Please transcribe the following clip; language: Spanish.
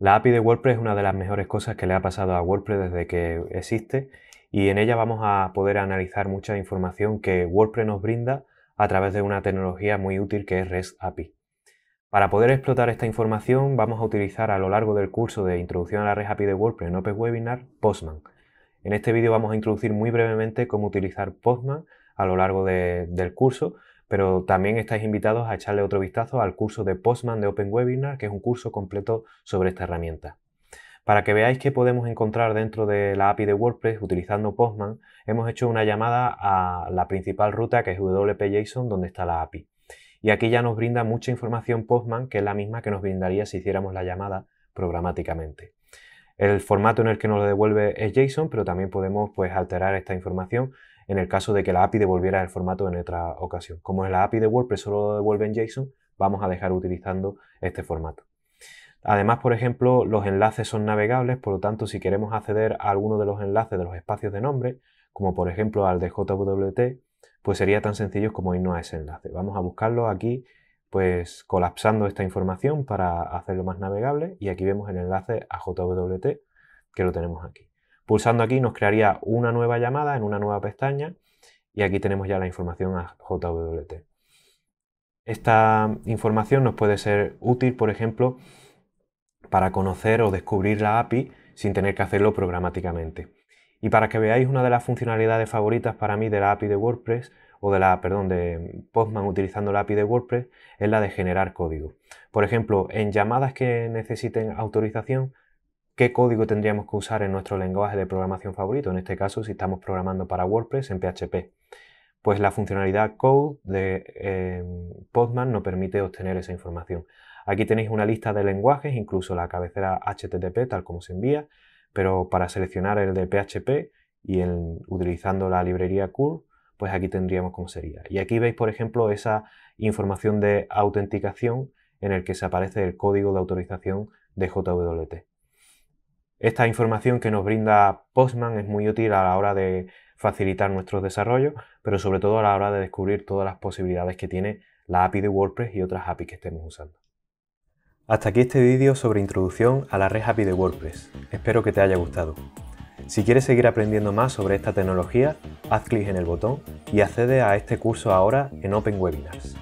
La API de WordPress es una de las mejores cosas que le ha pasado a WordPress desde que existe y en ella vamos a poder analizar mucha información que WordPress nos brinda a través de una tecnología muy útil que es REST API. Para poder explotar esta información vamos a utilizar a lo largo del curso de Introducción a la REST API de WordPress en Open Webinar Postman. En este vídeo vamos a introducir muy brevemente cómo utilizar Postman a lo largo del curso, pero también estáis invitados a echarle otro vistazo al curso de Postman de Open Webinar, que es un curso completo sobre esta herramienta. Para que veáis qué podemos encontrar dentro de la API de WordPress utilizando Postman, hemos hecho una llamada a la principal ruta que es wp donde está la API. Y aquí ya nos brinda mucha información Postman, que es la misma que nos brindaría si hiciéramos la llamada programáticamente. El formato en el que nos lo devuelve es JSON, pero también podemos pues, alterar esta información en el caso de que la API devolviera el formato en otra ocasión. Como es la API de WordPress solo devuelve en JSON, vamos a dejar utilizando este formato. Además, por ejemplo, los enlaces son navegables, por lo tanto, si queremos acceder a alguno de los enlaces de los espacios de nombre, como por ejemplo al de JWT, pues sería tan sencillo como irnos a ese enlace. Vamos a buscarlo aquí, pues colapsando esta información para hacerlo más navegable y aquí vemos el enlace a JWT que lo tenemos aquí. Pulsando aquí nos crearía una nueva llamada en una nueva pestaña y aquí tenemos ya la información a JWT. Esta información nos puede ser útil, por ejemplo, para conocer o descubrir la API sin tener que hacerlo programáticamente. Y para que veáis una de las funcionalidades favoritas para mí de la API de WordPress, o de la, perdón, de Postman utilizando la API de WordPress, es la de generar código. Por ejemplo, en llamadas que necesiten autorización, qué código tendríamos que usar en nuestro lenguaje de programación favorito, en este caso si estamos programando para WordPress en PHP. Pues la funcionalidad Code de eh, Postman nos permite obtener esa información. Aquí tenéis una lista de lenguajes, incluso la cabecera HTTP tal como se envía, pero para seleccionar el de PHP y utilizando la librería curl, pues aquí tendríamos como sería. Y aquí veis, por ejemplo, esa información de autenticación en el que se aparece el código de autorización de JWT. Esta información que nos brinda Postman es muy útil a la hora de facilitar nuestro desarrollo, pero sobre todo a la hora de descubrir todas las posibilidades que tiene la API de WordPress y otras APIs que estemos usando. Hasta aquí este vídeo sobre introducción a la red API de WordPress. Espero que te haya gustado. Si quieres seguir aprendiendo más sobre esta tecnología, haz clic en el botón y accede a este curso ahora en Open Webinars.